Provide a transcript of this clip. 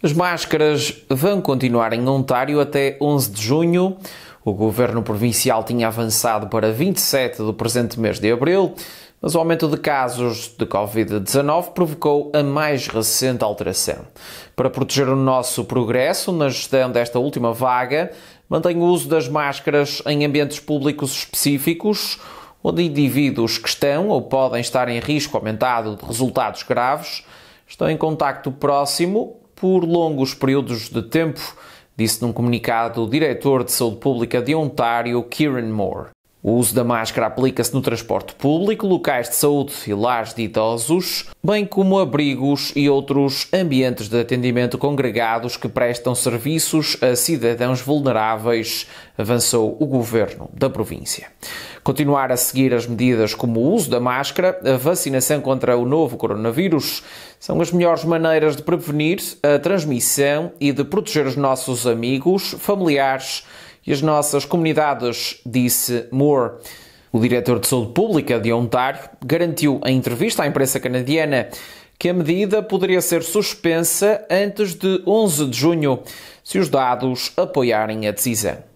As máscaras vão continuar em Ontário até 11 de junho. O governo provincial tinha avançado para 27 do presente mês de abril, mas o aumento de casos de Covid-19 provocou a mais recente alteração. Para proteger o nosso progresso na gestão desta última vaga, mantém o uso das máscaras em ambientes públicos específicos, onde indivíduos que estão ou podem estar em risco aumentado de resultados graves estão em contacto próximo por longos períodos de tempo, disse num comunicado o diretor de saúde pública de Ontário, Kieran Moore. O uso da máscara aplica-se no transporte público, locais de saúde e lares de idosos, bem como abrigos e outros ambientes de atendimento congregados que prestam serviços a cidadãos vulneráveis, avançou o governo da província. Continuar a seguir as medidas como o uso da máscara, a vacinação contra o novo coronavírus, são as melhores maneiras de prevenir a transmissão e de proteger os nossos amigos, familiares, e as nossas comunidades, disse Moore. O diretor de Saúde Pública de Ontário garantiu em entrevista à imprensa canadiana que a medida poderia ser suspensa antes de 11 de junho, se os dados apoiarem a decisão.